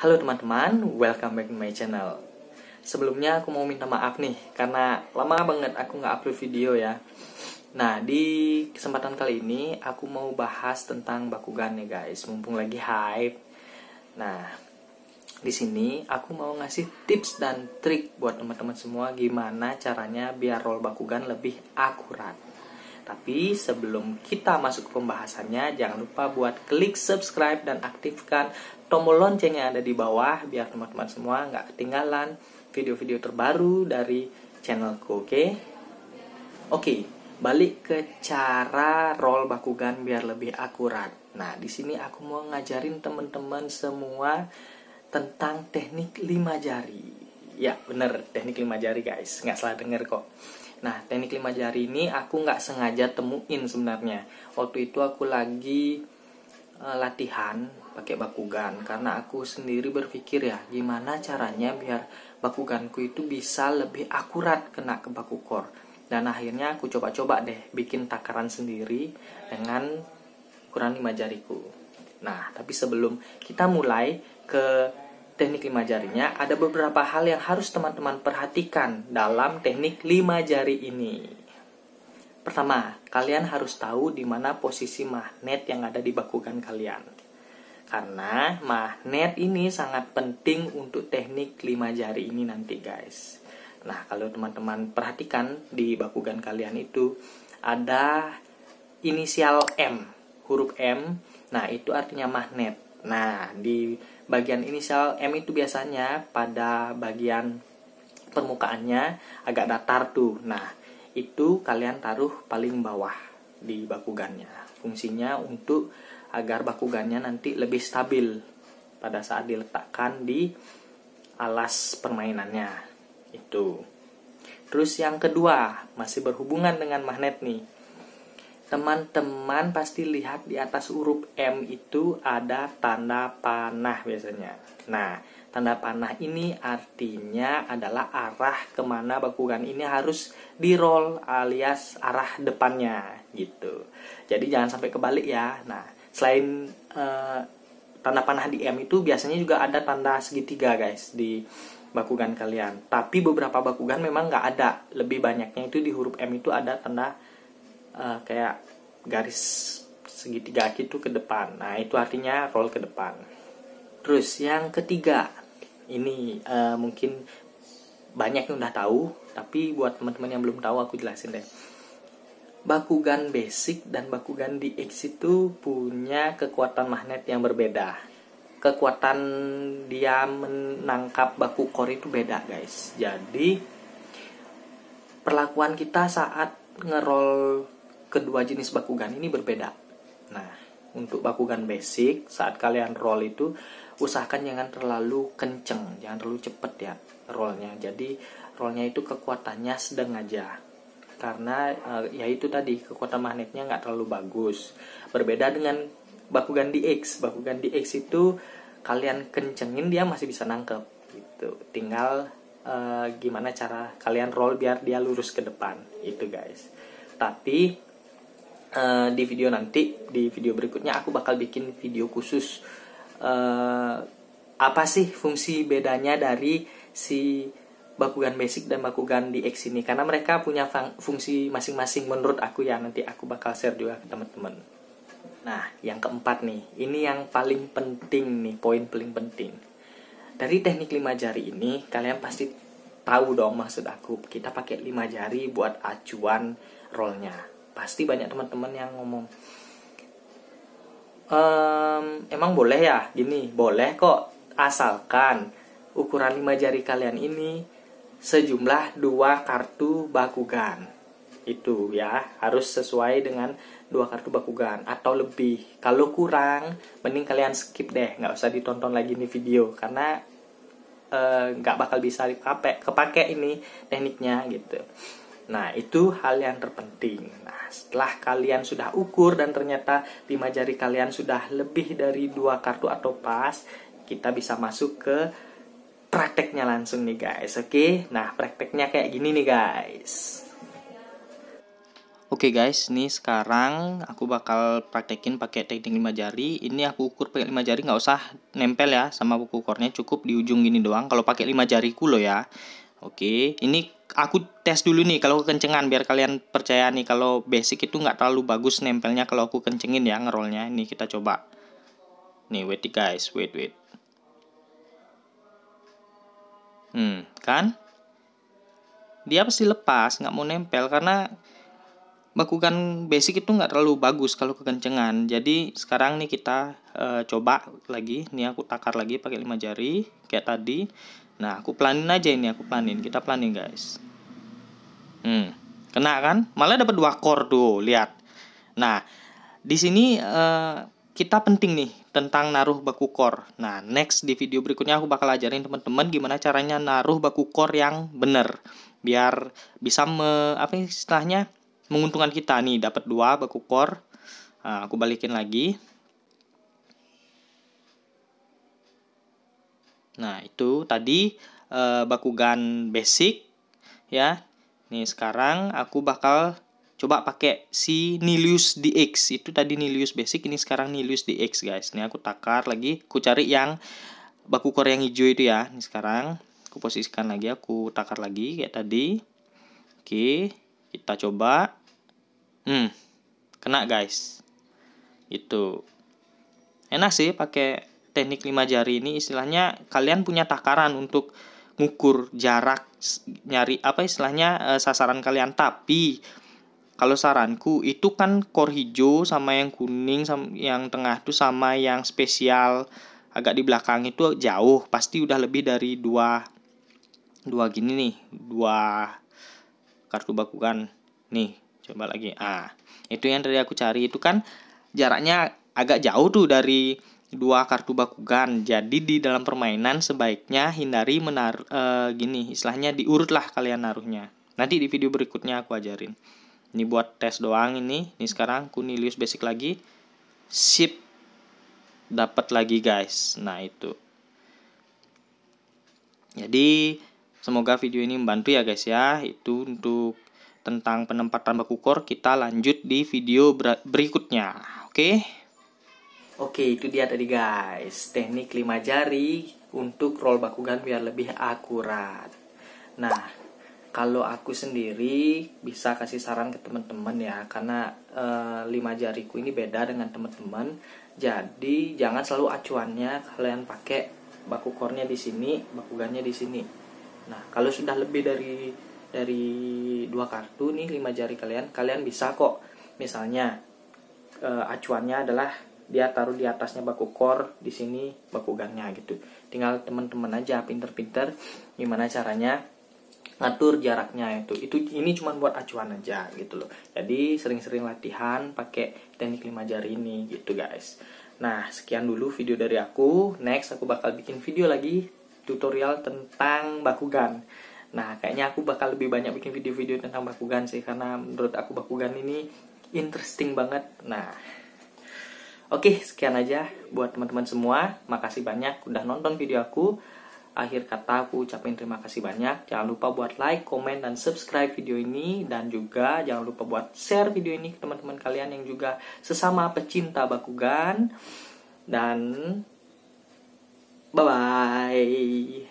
Halo teman-teman, welcome back to my channel Sebelumnya aku mau minta maaf nih Karena lama banget aku nggak upload video ya Nah, di kesempatan kali ini Aku mau bahas tentang Bakugan ya guys Mumpung lagi hype Nah, di sini aku mau ngasih tips dan trik buat teman-teman semua gimana caranya biar roll bakugan lebih akurat. Tapi sebelum kita masuk ke pembahasannya, jangan lupa buat klik subscribe dan aktifkan tombol lonceng yang ada di bawah biar teman-teman semua nggak ketinggalan video-video terbaru dari channelku, oke? Okay? Oke, okay, balik ke cara roll bakugan biar lebih akurat. Nah, di sini aku mau ngajarin teman-teman semua tentang teknik lima jari. Ya, bener, teknik lima jari guys, nggak salah denger kok. Nah, teknik lima jari ini aku nggak sengaja temuin sebenarnya. Waktu itu aku lagi e, latihan pakai bakugan karena aku sendiri berpikir ya gimana caranya biar bakuganku itu bisa lebih akurat kena ke baku kor. Dan akhirnya aku coba-coba deh bikin takaran sendiri dengan ukuran lima jariku. Nah, tapi sebelum kita mulai ke teknik lima jarinya, ada beberapa hal yang harus teman-teman perhatikan dalam teknik lima jari ini. Pertama, kalian harus tahu di mana posisi magnet yang ada di bakugan kalian. Karena magnet ini sangat penting untuk teknik lima jari ini nanti guys. Nah, kalau teman-teman perhatikan di bakugan kalian itu ada inisial M, huruf M. Nah, itu artinya magnet. Nah, di bagian inisial M itu biasanya pada bagian permukaannya agak datar tuh. Nah, itu kalian taruh paling bawah di bakugannya. Fungsinya untuk agar bakugannya nanti lebih stabil pada saat diletakkan di alas permainannya. Itu. Terus yang kedua, masih berhubungan dengan magnet nih Teman-teman pasti lihat di atas huruf M itu ada tanda panah biasanya. Nah, tanda panah ini artinya adalah arah kemana bakugan ini harus di roll alias arah depannya gitu. Jadi jangan sampai kebalik ya. Nah, selain uh, tanda panah di M itu biasanya juga ada tanda segitiga guys di bakugan kalian. Tapi beberapa bakugan memang nggak ada. Lebih banyaknya itu di huruf M itu ada tanda uh, kayak garis segitiga gitu ke depan. Nah, itu artinya roll ke depan. Terus yang ketiga, ini uh, mungkin banyak yang udah tahu, tapi buat teman-teman yang belum tahu aku jelasin deh. Bakugan basic dan Bakugan di X itu punya kekuatan magnet yang berbeda. Kekuatan dia menangkap baku core itu beda, guys. Jadi perlakuan kita saat ngerol kedua jenis bakugan ini berbeda. Nah, untuk bakugan basic saat kalian roll itu usahakan jangan terlalu kenceng, jangan terlalu cepet ya rollnya. Jadi rollnya itu kekuatannya sedang aja. Karena e, ya itu tadi kekuatan magnetnya nggak terlalu bagus. Berbeda dengan bakugan DX. Bakugan DX itu kalian kencengin dia masih bisa nangkep gitu. Tinggal e, gimana cara kalian roll biar dia lurus ke depan itu guys. Tapi uh, di video nanti di video berikutnya aku bakal bikin video khusus uh, apa sih fungsi bedanya dari si Bakugan Basic dan Bakugan DX ini karena mereka punya fungsi masing-masing menurut aku ya nanti aku bakal share juga ke teman-teman. Nah, yang keempat nih, ini yang paling penting nih, poin paling penting. Dari teknik lima jari ini, kalian pasti tahu dong maksud aku. Kita pakai lima jari buat acuan rollnya pasti banyak teman-teman yang ngomong ehm, emang boleh ya gini boleh kok asalkan ukuran lima jari kalian ini sejumlah dua kartu bakugan itu ya harus sesuai dengan dua kartu bakugan atau lebih kalau kurang mending kalian skip deh nggak usah ditonton lagi nih video karena eh, nggak uh, bakal bisa dipakai kepake ini tekniknya gitu Nah, itu hal yang terpenting. Nah, setelah kalian sudah ukur dan ternyata 5 jari kalian sudah lebih dari dua kartu atau pas, kita bisa masuk ke prakteknya langsung nih guys, oke? Okay? Nah, prakteknya kayak gini nih guys. Oke okay guys, nih sekarang aku bakal praktekin pakai teknik lima jari. Ini aku ukur pakai lima jari, nggak usah nempel ya sama buku ukurnya, cukup di ujung gini doang. Kalau pakai lima jariku loh ya. Oke, ini aku tes dulu nih kalau kencengan, biar kalian percaya nih kalau basic itu nggak terlalu bagus nempelnya kalau aku kencengin ya ngerolnya. Ini kita coba. Nih, wait guys, wait wait. Hmm, kan? Dia pasti lepas, nggak mau nempel karena bakukan basic itu nggak terlalu bagus kalau kekencengan. Jadi sekarang nih kita e, coba lagi. Nih aku takar lagi pakai lima jari kayak tadi. Nah, aku planin aja ini, aku planin. Kita planin, guys. Hmm, kena kan? Malah dapat dua core tuh, lihat. Nah, di sini uh, kita penting nih tentang naruh baku core. Nah, next di video berikutnya aku bakal ajarin teman-teman gimana caranya naruh baku core yang bener biar bisa me, apa istilahnya menguntungkan kita nih dapat dua baku core. Nah, aku balikin lagi. Nah, itu tadi e, eh, Bakugan basic ya. Nih sekarang aku bakal coba pakai si Nilius DX. Itu tadi Nilius basic, ini sekarang Nilius DX, guys. Nih aku takar lagi, aku cari yang baku core yang hijau itu ya. Nih sekarang aku posisikan lagi, aku takar lagi kayak tadi. Oke, kita coba. Hmm. Kena, guys. Itu. Enak sih pakai teknik lima jari ini istilahnya kalian punya takaran untuk ngukur jarak nyari apa istilahnya e, sasaran kalian tapi kalau saranku itu kan core hijau sama yang kuning sama yang tengah tuh sama yang spesial agak di belakang itu jauh pasti udah lebih dari dua dua gini nih dua kartu baku kan nih coba lagi ah itu yang tadi aku cari itu kan jaraknya agak jauh tuh dari dua kartu bakugan. Jadi di dalam permainan sebaiknya hindari menar e, gini, istilahnya diurutlah kalian naruhnya. Nanti di video berikutnya aku ajarin. Ini buat tes doang ini. Ini sekarang Kunilius basic lagi. Sip. Dapat lagi guys. Nah, itu. Jadi semoga video ini membantu ya guys ya. Itu untuk tentang penempatan baku kor kita lanjut di video berikutnya. Oke. Okay? Oke, itu dia tadi guys, teknik 5 jari untuk roll bakugan biar lebih akurat. Nah, kalau aku sendiri bisa kasih saran ke teman-teman ya, karena e, eh, 5 jariku ini beda dengan teman-teman. Jadi, jangan selalu acuannya kalian pakai baku kornya di sini, bakugannya di sini. Nah, kalau sudah lebih dari dari dua kartu nih 5 jari kalian, kalian bisa kok misalnya e, acuannya adalah dia taruh di atasnya baku core di sini baku gangnya gitu tinggal teman-teman aja pinter-pinter gimana caranya ngatur jaraknya itu itu ini cuma buat acuan aja gitu loh jadi sering-sering latihan pakai teknik lima jari ini gitu guys nah sekian dulu video dari aku next aku bakal bikin video lagi tutorial tentang bakugan nah kayaknya aku bakal lebih banyak bikin video-video tentang bakugan sih karena menurut aku bakugan ini interesting banget nah Oke, sekian aja buat teman-teman semua. Makasih banyak udah nonton video aku. Akhir kata aku ucapin terima kasih banyak. Jangan lupa buat like, komen, dan subscribe video ini. Dan juga jangan lupa buat share video ini ke teman-teman kalian yang juga sesama pecinta Bakugan. Dan bye-bye.